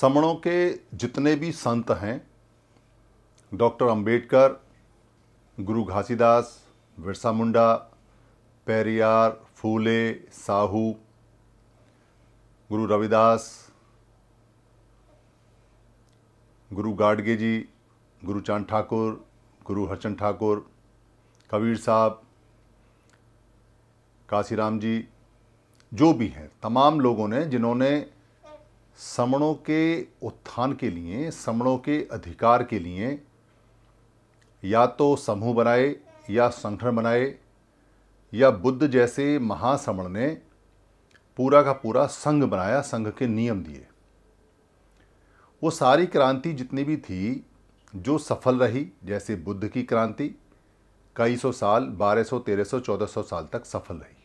समणों के जितने भी संत हैं डॉक्टर अंबेडकर गुरु घासीदास बिरसा मुंडा पेरियार फूले साहू गुरु रविदास गुरु गाडगे जी गुरु चांद ठाकुर गुरु हरचंद ठाकुर कबीर साहब काशीराम जी जो भी हैं तमाम लोगों ने जिन्होंने समणों के उत्थान के लिए समणों के अधिकार के लिए या तो समूह बनाए या संगठन बनाए या बुद्ध जैसे महासमण ने पूरा का पूरा संघ बनाया संघ के नियम दिए वो सारी क्रांति जितनी भी थी जो सफल रही जैसे बुद्ध की क्रांति कई सौ साल 1200, 1300, 1400 साल तक सफल रही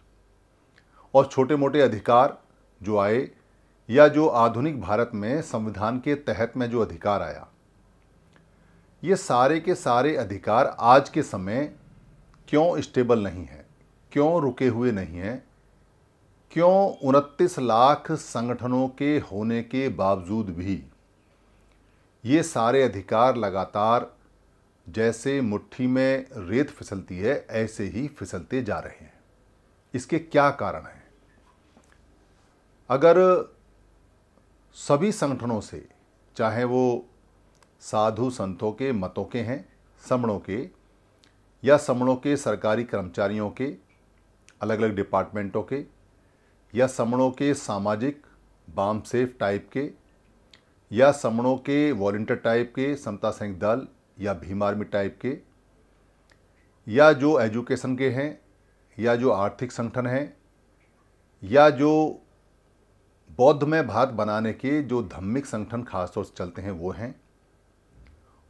और छोटे मोटे अधिकार जो आए या जो आधुनिक भारत में संविधान के तहत में जो अधिकार आया ये सारे के सारे अधिकार आज के समय क्यों स्टेबल नहीं है क्यों रुके हुए नहीं हैं क्यों उनतीस लाख संगठनों के होने के बावजूद भी ये सारे अधिकार लगातार जैसे मुट्ठी में रेत फिसलती है ऐसे ही फिसलते जा रहे हैं इसके क्या कारण हैं अगर सभी संगठनों से चाहे वो साधु संतों के मतों के हैं समणों के या समणों के सरकारी कर्मचारियों के अलग अलग डिपार्टमेंटों के या समणों के सामाजिक बाम सेफ टाइप के या समणों के वॉल्टियर टाइप के समता सैनिक दल या भीम आर्मी टाइप के या जो एजुकेशन के हैं या जो आर्थिक संगठन हैं या जो बौद्धमय भारत बनाने के जो धम्मिक संगठन खासतौर से चलते हैं वो हैं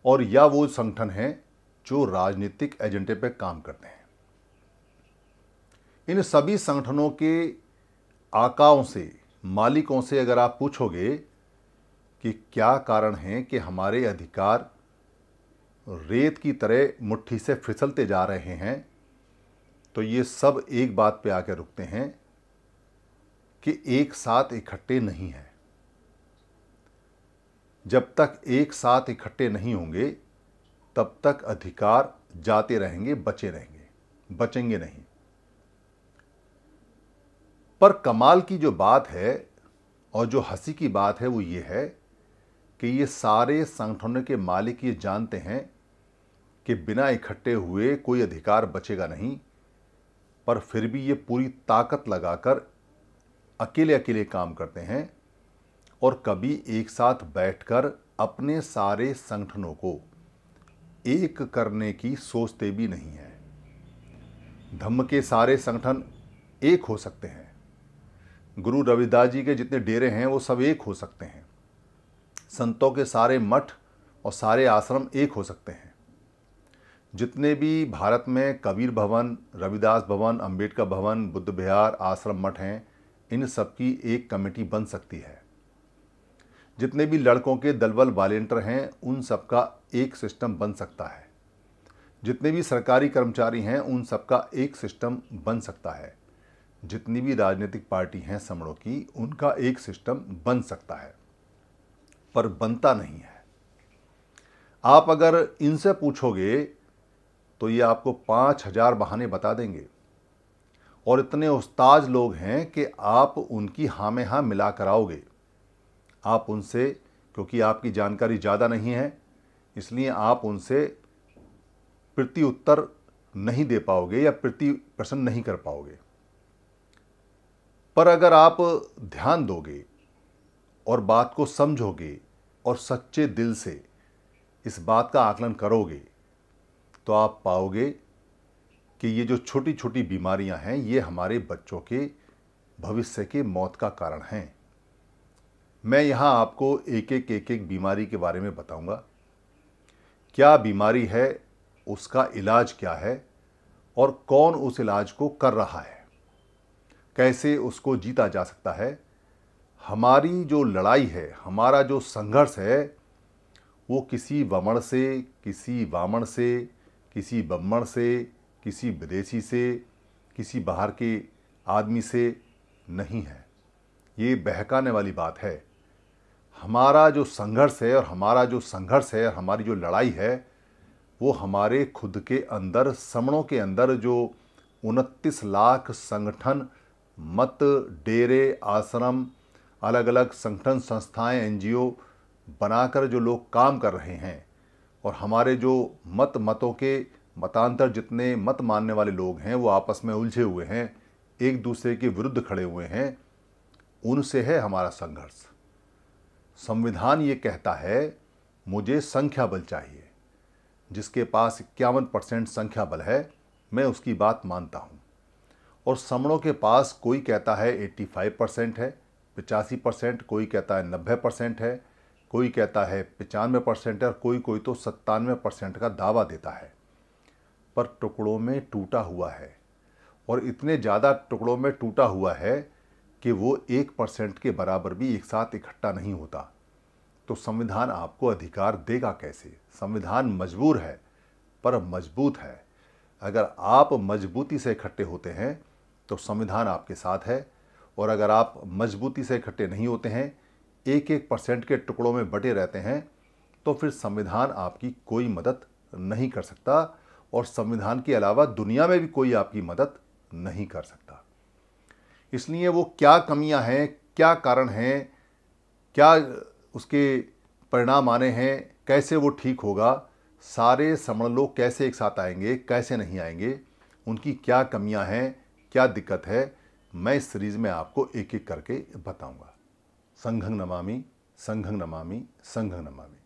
और या वो संगठन हैं जो राजनीतिक एजेंडे पर काम करते हैं इन सभी संगठनों के आकाओं से मालिकों से अगर आप पूछोगे कि क्या कारण है कि हमारे अधिकार रेत की तरह मुट्ठी से फिसलते जा रहे हैं तो ये सब एक बात पे आकर रुकते हैं कि एक साथ इकट्ठे नहीं हैं जब तक एक साथ इकट्ठे नहीं होंगे तब तक अधिकार जाते रहेंगे बचे रहेंगे बचेंगे नहीं पर कमाल की जो बात है और जो हंसी की बात है वो ये है कि ये सारे संगठनों के मालिक ये जानते हैं कि बिना इकट्ठे हुए कोई अधिकार बचेगा नहीं पर फिर भी ये पूरी ताकत लगाकर अकेले अकेले काम करते हैं और कभी एक साथ बैठकर अपने सारे संगठनों को एक करने की सोचते भी नहीं हैं धम्म के सारे संगठन एक हो सकते हैं गुरु रविदास जी के जितने डेरे हैं वो सब एक हो सकते हैं संतों के सारे मठ और सारे आश्रम एक हो सकते हैं जितने भी भारत में कबीर भवन रविदास भवन अंबेडकर भवन बुद्ध विहार आश्रम मठ हैं इन सबकी एक कमेटी बन सकती है जितने भी लड़कों के दलबल वॉलेंटियर हैं उन सबका एक सिस्टम बन सकता है जितने भी सरकारी कर्मचारी हैं उन सबका एक सिस्टम बन सकता है जितनी भी राजनीतिक पार्टी हैं समड़ों की उनका एक सिस्टम बन सकता है पर बनता नहीं है आप अगर इनसे पूछोगे तो ये आपको पाँच हज़ार बहाने बता देंगे और इतने उस्ताज लोग हैं कि आप उनकी हाँ में हाँ मिला कराओगे आप उनसे क्योंकि आपकी जानकारी ज़्यादा नहीं है इसलिए आप उनसे प्रति उत्तर नहीं दे पाओगे या प्रति प्रश्न नहीं कर पाओगे पर अगर आप ध्यान दोगे और बात को समझोगे और सच्चे दिल से इस बात का आकलन करोगे तो आप पाओगे कि ये जो छोटी छोटी बीमारियां हैं ये हमारे बच्चों के भविष्य के मौत का कारण हैं मैं यहाँ आपको एक एक एक एक बीमारी के बारे में बताऊंगा क्या बीमारी है उसका इलाज क्या है और कौन उस इलाज को कर रहा है कैसे उसको जीता जा सकता है हमारी जो लड़ाई है हमारा जो संघर्ष है वो किसी वमण से किसी वामण से किसी बमण से किसी विदेशी से किसी बाहर के आदमी से नहीं है ये बहकाने वाली बात है हमारा जो संघर्ष है और हमारा जो संघर्ष है और हमारी जो लड़ाई है वो हमारे खुद के अंदर समणों के अंदर जो उनतीस लाख संगठन मत डेरे आश्रम अलग अलग संगठन संस्थाएं एनजीओ बनाकर जो लोग काम कर रहे हैं और हमारे जो मत मतों के मतांतर जितने मत मानने वाले लोग हैं वो आपस में उलझे हुए हैं एक दूसरे के विरुद्ध खड़े हुए हैं उनसे है हमारा संघर्ष संविधान ये कहता है मुझे संख्या बल चाहिए जिसके पास इक्यावन परसेंट संख्या बल है मैं उसकी बात मानता हूँ और समणों के पास कोई कहता है एट्टी फाइव परसेंट है पचासी परसेंट कोई कहता है नब्बे परसेंट है कोई कहता है पचानवे परसेंट है और कोई कोई तो सत्तानवे परसेंट का दावा देता है पर टुकड़ों में टूटा हुआ है और इतने ज़्यादा टुकड़ों में टूटा हुआ है कि वो एक परसेंट के बराबर भी एक साथ इकट्ठा नहीं होता तो संविधान आपको अधिकार देगा कैसे संविधान मजबूर है पर मजबूत है अगर आप मजबूती से इकट्ठे होते हैं तो संविधान आपके साथ है और अगर आप मजबूती से इकट्ठे नहीं होते हैं एक एक परसेंट के टुकड़ों में बटे रहते हैं तो फिर संविधान आपकी कोई मदद नहीं कर सकता और संविधान के अलावा दुनिया में भी कोई आपकी मदद नहीं कर सकता इसलिए वो क्या कमियां हैं क्या कारण हैं क्या उसके परिणाम आने हैं कैसे वो ठीक होगा सारे समण लोग कैसे एक साथ आएंगे कैसे नहीं आएंगे उनकी क्या कमियां हैं क्या दिक्कत है मैं इस सीरीज़ में आपको एक एक करके बताऊंगा संघंग नमामि संघंग नमामि संघंग नमामि